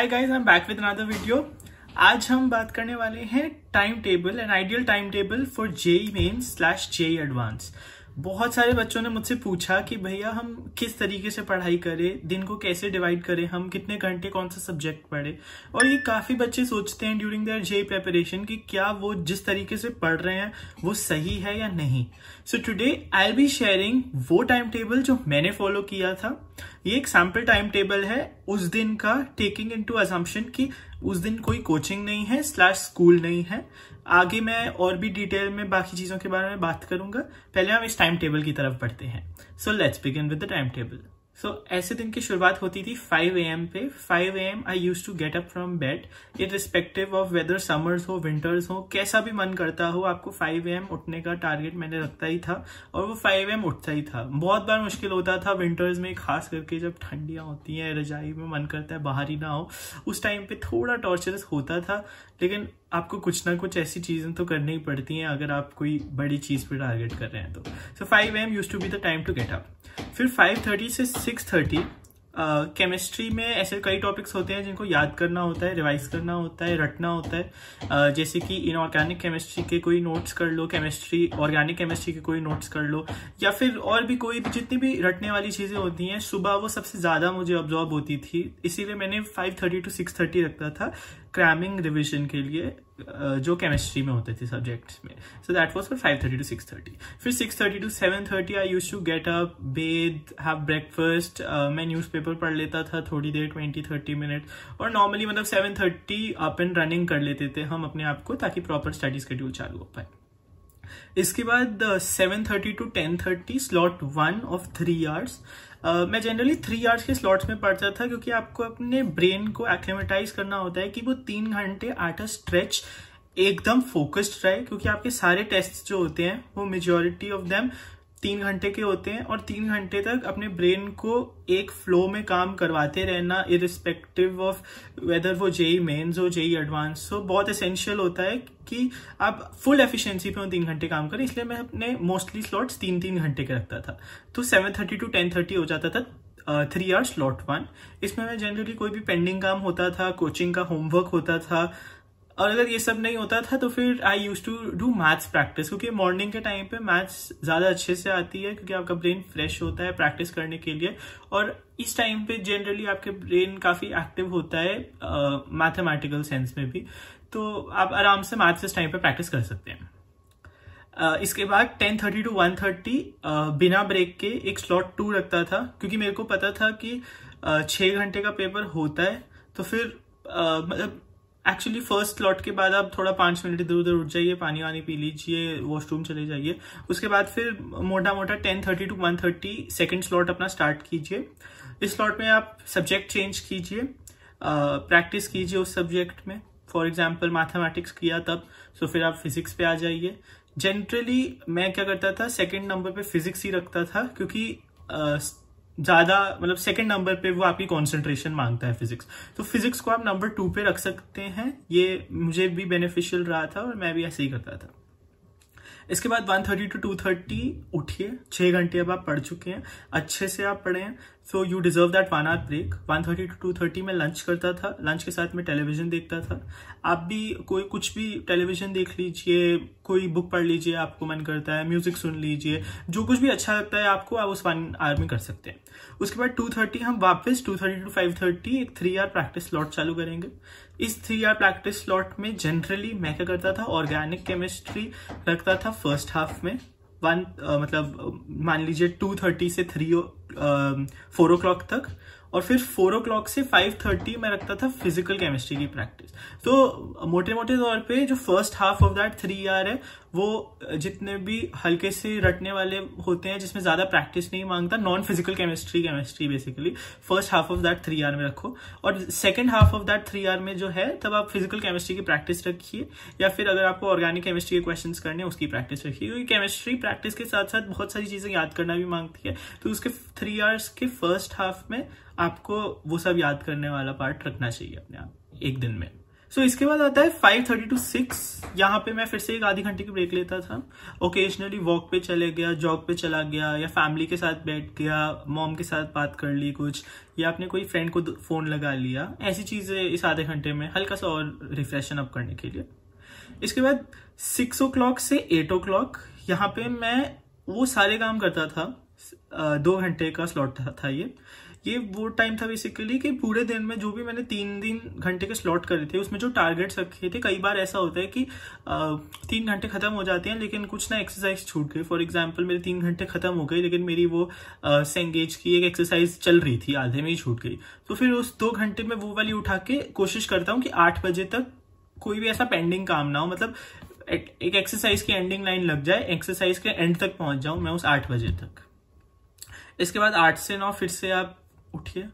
hi guys I am back with another video आज हम बात करने वाले हैं time table and ideal time table for JEE main slash JEE advance बहुत सारे बच्चों ने मुझसे पूछा कि भैया हम किस तरीके से पढ़ाई करें दिन को कैसे डिवाइड करें हम कितने घंटे कौन सा सब्जेक्ट पढ़े और ये काफ़ी बच्चे सोचते हैं ड्यूरिंग देयर जेई प्रेपरेशन कि क्या वो जिस तरीके से पढ़ रहे हैं वो सही है या नहीं so today I be sharing वो टाइम टेबल जो मैंने फॉलो किया था ये एक सैम्पल टाइम टेबल है उस दिन का टेकिंग इन टू असम्पन कि उस दिन कोई कोचिंग नहीं है स्लैश स्कूल नहीं है आगे मैं और भी डिटेल में बाकी चीजों के बारे में बात करूंगा पहले हम इस टाइम टेबल की तरफ बढ़ते हैं so let's begin with the time table so so, ऐसे दिन की शुरुआत होती थी 5 ए एम पे 5 A M I use to get up from bed irrespective of weather summers हो विंटर्स हो कैसा भी मन करता हो आपको 5 ए एम उठने का टारगेट मैंने रखता ही था और वो 5 ए एम उठता ही था बहुत बार मुश्किल होता था विंटर्स में खास करके जब ठंडियाँ होती हैं रजाई में मन करता है बाहर ही ना हो उस टाइम पे थोड़ा टॉर्चरस होता था लेकिन आपको कुछ ना कुछ ऐसी चीज़ें तो करनी ही पड़ती हैं अगर आप कोई बड़ी चीज़ पे टारगेट कर रहे हैं तो so five M use to be the time to get up फिर फाइव थर्टी से सिक्स थर्टी केमिस्ट्री uh, में ऐसे कई टॉपिक्स होते हैं जिनको याद करना होता है रिवाइज करना होता है रटना होता है uh, जैसे कि इनऑर्गेनिक केमिस्ट्री के कोई नोट्स कर लो केमिस्ट्री ऑर्गेनिक केमिस्ट्री के कोई नोट्स कर लो या फिर और भी कोई जितनी भी रटने वाली चीज़ें होती हैं सुबह वो सबसे ज़्यादा मुझे ऑब्जॉर्ब होती थी इसीलिए मैंने five thirty to six thirty रखता था क्रैमिंग रिविजन के लिए जो केमिस्ट्री में होते थे सब्जेक्ट्स में so that was for five thirty to six thirty फिर six thirty to seven thirty I use to get up bathe have breakfast मैं न्यूज़पेपर पढ़ लेता था थोड़ी देर ट्वेंटी थर्टी मिनट और नॉर्मली मतलब seven thirty up and running कर लेते थे हम अपने आप को ताकि प्रॉपर स्टडी शेड्यूल चालू हो पाए इसके बाद seven thirty to ten thirty slot one of three hours मैं जनरली थ्री आवर्स के स्लॉट्स में पढ़ता था क्योंकि आपको अपने ब्रेन को एक्लेमेटाइज करना होता है कि वो तीन घंटे आठ स्ट्रेच एकदम फोकस्ड रहे क्योंकि आपके सारे टेस्ट जो होते हैं वो मेजोरिटी ऑफ देम तीन घंटे के होते हैं और तीन घंटे तक अपने ब्रेन को एक फ्लो में काम करवाते रहना इरिस्पेक्टिव ऑफ वेदर वो जेई मेन्स हो जेई एडवांस हो बहुत एसेंशियल होता है कि आप फुल एफिशिएंसी पे तीन घंटे काम करें इसलिए मैं अपने मोस्टली स्लॉट्स तीन तीन घंटे के रखता था तो seven thirty to ten thirty हो जाता था थ्री आवर्स स्लॉट वन इसमें मैं जनरली कोई भी पेंडिंग काम होता था कोचिंग का होमवर्क होता था और अगर ये सब नहीं होता था तो फिर I use to do maths practice क्योंकि मॉर्निंग के टाइम पे मैथ्स ज़्यादा अच्छे से आती है क्योंकि आपका ब्रेन फ्रेश होता है प्रैक्टिस करने के लिए और इस टाइम पे जनरली आपके ब्रेन काफ़ी एक्टिव होता है मैथमेटिकल uh, सेंस में भी तो आप आराम से मैथ्स इस टाइम पे प्रैक्टिस कर सकते हैं Uh, इसके बाद 10:30 टू थर्टी बिना ब्रेक के एक स्लॉट टू रखता था क्योंकि मेरे को पता था कि uh, छः घंटे का पेपर होता है तो फिर मतलब एक्चुअली फर्स्ट स्लॉट के बाद आप थोड़ा पांच मिनट इधर उधर उठ जाइए पानी वानी पी लीजिए वॉशरूम चले जाइए उसके बाद फिर मोटा मोटा ten thirty to one thirty second slot अपना स्टार्ट कीजिए इस स्लॉट में आप सब्जेक्ट चेंज कीजिए प्रैक्टिस कीजिए उस सब्जेक्ट में फॉर एग्जाम्पल मैथमेटिक्स किया तब सो तो फिर आप फिजिक्स पे आ जाइए जनरली मैं क्या करता था सेकेंड नंबर पे फिजिक्स ही रखता था क्योंकि uh, ज्यादा मतलब सेकंड नंबर पे वो आपकी कंसंट्रेशन मांगता है फिजिक्स तो फिजिक्स को आप नंबर टू पे रख सकते हैं ये मुझे भी बेनिफिशियल रहा था और मैं भी ऐसे ही करता था इसके बाद 130 टू टू थर्टी उठिए छह घंटे अब आप पढ़ चुके हैं अच्छे से आप पढ़े हैं so you deserve that one hour break 130 to two thirty में लंच करता था लंच के साथ में टेलीविजन देखता था आप भी कोई कुछ भी टेलीविजन देख लीजिए कोई बुक पढ़ लीजिए आपको मन करता है म्यूजिक सुन लीजिए जो कुछ भी अच्छा लगता है आपको आप उस वन आवर में कर सकते हैं उसके बाद टू हम वापस थर्टी टू फाइव एक थ्री आवर प्रैक्टिस लॉट चालू करेंगे इस थ्री आर प्रैक्टिस स्लॉट में जनरली मैं क्या करता था ऑर्गेनिक केमिस्ट्री रखता था फर्स्ट हाफ में वन uh, मतलब मान लीजिए टू थर्टी से थ्री फोर ओ क्लॉक तक और फिर फोर ओ से फाइव थर्टी मैं रखता था फिजिकल केमिस्ट्री की प्रैक्टिस तो मोटे मोटे तौर पे जो first half of that three year है वो जितने भी हल्के से रटने वाले होते हैं जिसमें ज्यादा प्रैक्टिस नहीं मांगता non physical chemistry chemistry basically first half of that three hour में रखो और second half of that three hour में जो है तब आप फिजिकल केमिस्ट्री की प्रैक्टिस रखिए या फिर अगर आपको ऑर्गेनिक केमिस्ट्री के क्वेश्चन करने उसकी प्रैक्टिस रखिए क्योंकि केमिस्ट्री प्रैक्टिस के साथ साथ बहुत सारी चीजें याद करना भी मांगती है तो उसके थ्री आवर्स के फर्स्ट हाफ में आपको वो सब याद करने वाला पार्ट रखना चाहिए अपने आप एक दिन में सो so, इसके बाद आता है फाइव थर्टी टू सिक्स यहाँ पे मैं फिर से एक आधी घंटे की ब्रेक लेता था ओकेजनली वॉक पे चले गया जॉग पे चला गया या फैमिली के साथ बैठ गया मॉम के साथ बात कर ली कुछ या आपने कोई फ्रेंड को फ़ोन लगा लिया ऐसी चीज़ें इस आधे घंटे में हल्का सा और रिफ्रेशन अप करने के लिए इसके बाद सिक्स ओ से एट ओ यहाँ पे मैं वो सारे काम करता था दो घंटे का स्लॉट था, था ये ये वो टाइम था बेसिकली कि पूरे दिन में जो भी मैंने तीन तीन घंटे के स्लॉट करे थे उसमें जो टारगेट्स रखे थे कई बार ऐसा होता है कि तीन घंटे खत्म हो जाते हैं लेकिन कुछ ना एक्सरसाइज छूट गई फॉर एग्जाम्पल मेरे तीन घंटे खत्म हो गए लेकिन मेरी वो सेंगेज की एक एक्सरसाइज चल रही थी आधे में ही छूट गई तो फिर उस दो घंटे में वो वाली उठा के कोशिश करता हूँ कि आठ बजे तक कोई भी ऐसा पेंडिंग काम ना हो मतलब एक एक्सरसाइज की एंडिंग लाइन लग जाए एक्सरसाइज के एंड तक पहुंच जाऊं मैं उस आठ बजे तक इसके बाद आठ से नौ फिर से आप उठिए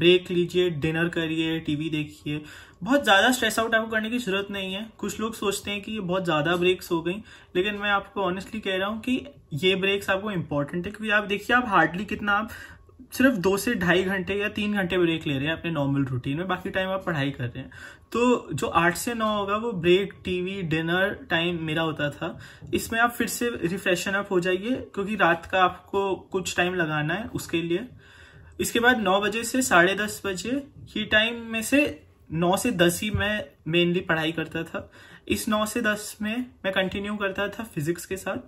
ब्रेक लीजिए डिनर करिए टीवी देखिए बहुत ज़्यादा स्ट्रेस आउट आपको करने की ज़रूरत नहीं है कुछ लोग सोचते हैं कि ये बहुत ज़्यादा ब्रेक्स हो गई लेकिन मैं आपको ऑनेस्टली कह रहा हूँ कि ये ब्रेक्स आपको इंपॉर्टेंट है क्योंकि आप देखिए आप हार्डली कितना आप सिर्फ दो से ढाई घंटे या तीन घंटे ब्रेक ले रहे हैं अपने नॉर्मल रूटीन में बाकी टाइम आप पढ़ाई कर रहे हैं तो जो आठ से नौ होगा वो ब्रेक टीवी डिनर टाइम मेरा होता था इसमें आप फिर से रिफ्रेशन अप हो जाइए क्योंकि रात का आपको कुछ टाइम लगाना है उसके लिए इसके बाद नौ बजे से साढ़े दस बजे ही टाइम में से नौ से दस ही मैं मेनली पढ़ाई करता था इस नौ से दस में मैं कंटिन्यू करता था फिजिक्स के साथ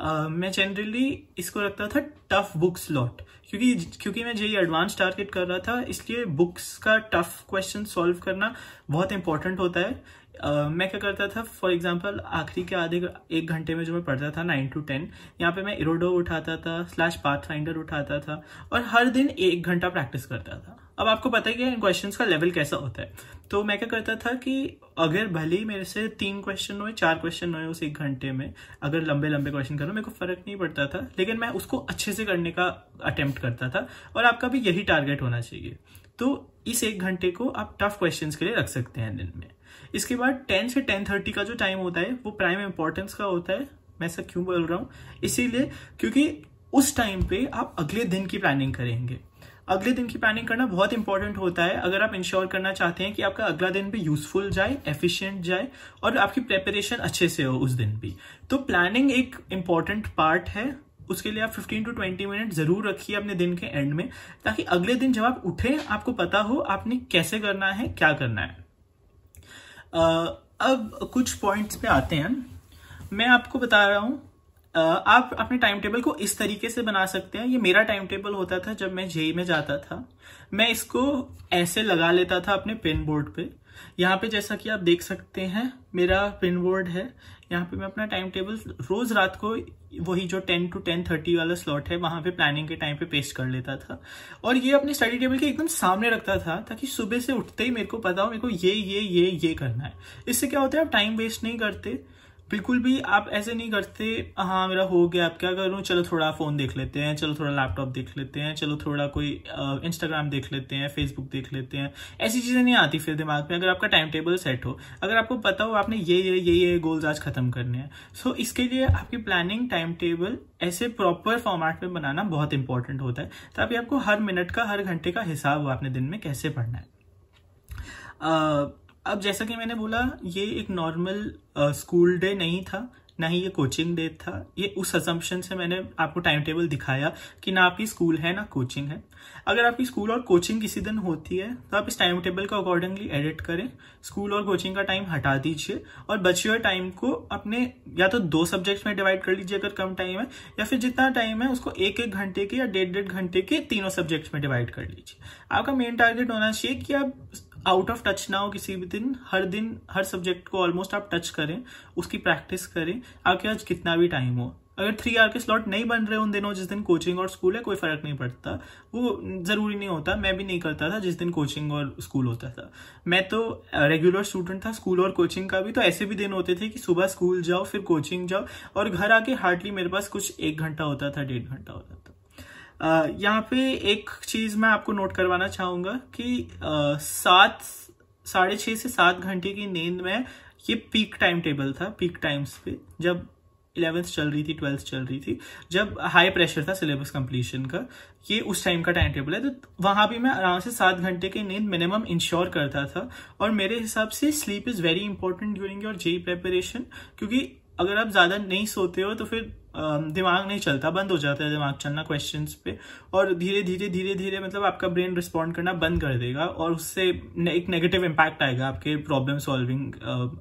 आ, मैं जनरली इसको रखता था टफ बुक्स लॉट क्योंकि क्योंकि मैं जेई एडवांस टारगेट कर रहा था इसलिए बुक्स का टफ क्वेश्चन सॉल्व करना बहुत इंपॉर्टेंट होता है Uh, मैं क्या करता था फॉर एग्जाम्पल आखिरी के आधे एक घंटे में जो मैं पढ़ता था नाइन टू टेन यहाँ पे मैं इरोडो उठाता था स्लैश पाथ फाइंडर उठाता था और हर दिन एक घंटा प्रैक्टिस करता था अब आपको पता है कि इन क्वेश्चन का लेवल कैसा होता है तो मैं क्या करता था कि अगर भले ही मेरे से तीन क्वेश्चन हुए चार क्वेश्चन हुए उस एक घंटे में अगर लंबे लंबे क्वेश्चन करो मेरे को फर्क नहीं पड़ता था लेकिन मैं उसको अच्छे से करने का अटेम्प्ट करता था और आपका भी यही टारगेट होना चाहिए तो इस एक घंटे को आप टफ क्वेश्चन के लिए रख सकते हैं दिन में इसके बाद टेन से टेन थर्टी का जो टाइम होता है वो प्राइम इंपॉर्टेंस का होता है मैं ऐसा क्यों बोल रहा हूँ इसीलिए क्योंकि उस टाइम पे आप अगले दिन की प्लानिंग करेंगे अगले दिन की प्लानिंग करना बहुत इंपॉर्टेंट होता है अगर आप इंश्योर करना चाहते हैं कि आपका अगला दिन भी यूजफुल जाए एफिशिएंट जाए और आपकी प्रेपरेशन अच्छे से हो उस दिन भी तो प्लानिंग एक इम्पॉर्टेंट पार्ट है उसके लिए आप 15 टू 20 मिनट जरूर रखिए अपने दिन के एंड में ताकि अगले दिन जब आप उठे आपको पता हो आपने कैसे करना है क्या करना है अब कुछ पॉइंट्स पे आते हैं मैं आपको बता रहा हूँ आप अपने टाइम टेबल को इस तरीके से बना सकते हैं ये मेरा टाइम टेबल होता था जब मैं जेई में जाता था मैं इसको ऐसे लगा लेता था अपने पिन बोर्ड पे यहाँ पे जैसा कि आप देख सकते हैं मेरा पिन बोर्ड है यहाँ पे मैं अपना टाइम टेबल रोज रात को वही जो टेन टू टेन थर्टी वाला स्लॉट है वहां पे प्लानिंग के टाइम पे पेस्ट कर लेता था और ये अपने स्टडी टेबल के एकदम सामने रखता था ताकि सुबह से उठते ही मेरे को पता हो मेरे को ये ये ये ये करना है इससे क्या होता है आप टाइम वेस्ट नहीं करते बिल्कुल भी आप ऐसे नहीं करते हाँ मेरा हो गया आप क्या करूँ चलो थोड़ा फ़ोन देख लेते हैं चलो थोड़ा लैपटॉप देख लेते हैं चलो थोड़ा कोई इंस्टाग्राम देख लेते हैं फेसबुक देख लेते हैं ऐसी चीज़ें नहीं आती फिर दिमाग में अगर आपका टाइम टेबल सेट हो अगर आपको पता हो आपने ये ये ये ये गोल्स आज ख़त्म करने हैं सो so, इसके लिए आपकी प्लानिंग टाइम टेबल ऐसे प्रॉपर फॉर्मेट में बनाना बहुत इंपॉर्टेंट होता है ताकि आपको हर मिनट का हर घंटे का हिसाब हो आपने दिन में कैसे पढ़ना है uh, अब जैसा कि मैंने बोला ये एक नॉर्मल स्कूल डे नहीं था ना ही ये कोचिंग डे था ये उस असम्पशन से मैंने आपको टाइम टेबल दिखाया कि ना आपकी स्कूल है ना कोचिंग है अगर आपकी स्कूल और कोचिंग किसी दिन होती है तो आप इस टाइम टेबल का अकॉर्डिंगली एडिट करें स्कूल और कोचिंग का टाइम हटा दीजिए और बचे हुए टाइम को अपने या तो दो सब्जेक्ट्स में डिवाइड कर लीजिए अगर कम टाइम है या फिर जितना टाइम है उसको एक एक घंटे के या डेढ़ डेढ़ घंटे के तीनों सब्जेक्ट्स में डिवाइड कर लीजिए आपका मेन टारगेट होना चाहिए कि आप आउट ऑफ टच ना हो किसी भी दिन हर दिन हर सब्जेक्ट को ऑलमोस्ट आप टच करें उसकी प्रैक्टिस करें आपके आज कितना भी टाइम हो अगर थ्री आर के स्लॉट नहीं बन रहे उन दिनों जिस दिन कोचिंग और स्कूल है कोई फर्क नहीं पड़ता वो ज़रूरी नहीं होता मैं भी नहीं करता था जिस दिन कोचिंग और स्कूल होता था मैं तो रेगुलर स्टूडेंट था स्कूल और कोचिंग का भी तो ऐसे भी दिन होते थे कि सुबह स्कूल जाओ फिर कोचिंग जाओ और घर आके हार्डली मेरे पास कुछ एक घंटा होता था डेढ़ घंटा होता था यहाँ पे एक चीज मैं आपको नोट करवाना चाहूंगा कि सात साढ़े छः से सात घंटे की नींद में ये पीक टाइम टेबल था पीक टाइम्स पे जब इलेवेंथ चल रही थी ट्वेल्थ चल रही थी जब हाई प्रेशर था सिलेबस कंप्लीशन का ये उस टाइम का टाइम टेबल है तो वहां भी मैं आराम से सात घंटे की नींद मिनिमम इंश्योर करता था और मेरे हिसाब से sleep is very important during your JEE preparation क्योंकि अगर आप ज्यादा नहीं सोते हो तो फिर दिमाग नहीं चलता बंद हो जाता है दिमाग चलना क्वेश्चन पे और धीरे धीरे धीरे धीरे मतलब आपका ब्रेन रिस्पॉन्ड करना बंद कर देगा और उससे एक नेगेटिव इम्पैक्ट आएगा आपके प्रॉब्लम सॉल्विंग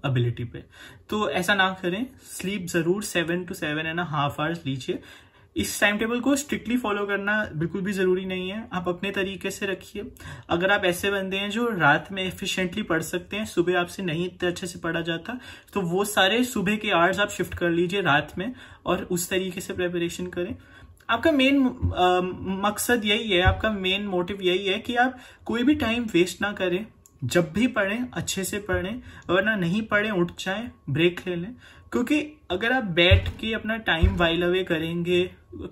एबिलिटी पे तो ऐसा ना करें स्लीप ज़रूर seven to seven and half hours लीजिए इस टाइम टेबल को स्ट्रिक्टली फॉलो करना बिल्कुल भी ज़रूरी नहीं है आप अपने तरीके से रखिए अगर आप ऐसे बंदे हैं जो रात में एफिशिएंटली पढ़ सकते हैं सुबह आपसे नहीं इतने अच्छे से पढ़ा जाता तो वो सारे सुबह के आवर्स आप शिफ्ट कर लीजिए रात में और उस तरीके से प्रेपरेशन करें आपका मेन मकसद यही है आपका मेन मोटिव यही है कि आप कोई भी टाइम वेस्ट ना करें जब भी पढ़ें अच्छे से पढ़ें वरना नहीं पढ़ें उठ जाएं ब्रेक ले लें क्योंकि अगर आप बैठ के अपना टाइम वाइल अवे करेंगे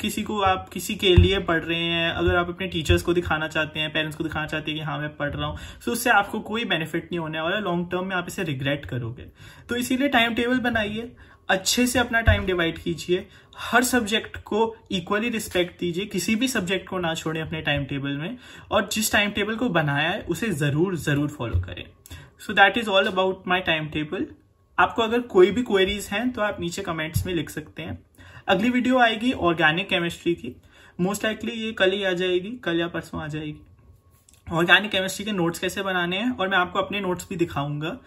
किसी को आप किसी के लिए पढ़ रहे हैं अगर आप अपने टीचर्स को दिखाना चाहते हैं पेरेंट्स को दिखाना चाहते हैं कि हाँ मैं पढ़ रहा हूँ तो उससे आपको कोई बेनिफिट नहीं होने वाला लॉन्ग टर्म में आप इसे रिग्रेट करोगे तो इसीलिए टाइम टेबल बनाइए अच्छे से अपना टाइम डिवाइड कीजिए हर सब्जेक्ट को इक्वली रिस्पेक्ट दीजिए किसी भी सब्जेक्ट को ना छोड़ें अपने टाइम टेबल में और जिस टाइम टेबल को बनाया है उसे ज़रूर ज़रूर फॉलो करें so that is all about my time table आपको अगर कोई भी क्वेरीज हैं तो आप नीचे कमेंट्स में लिख सकते हैं अगली वीडियो आएगी ऑर्गेनिक केमिस्ट्री की मोस्ट लाइकली ये कल ही आ जाएगी कल या परसों आ जाएगी ऑर्गेनिक केमिस्ट्री के नोट्स कैसे बनाने हैं और मैं आपको अपने नोट्स भी दिखाऊंगा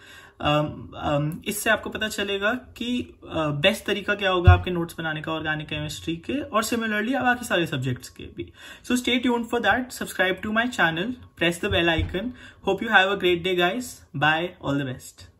इससे आपको पता चलेगा कि बेस्ट तरीका क्या होगा आपके नोट्स बनाने का ऑर्गेनिक केमिस्ट्री के और सिमिलरली बाकी सारे सब्जेक्ट्स के भी so stay tuned for that subscribe to my channel press the bell icon hope you have a great day guys bye all the best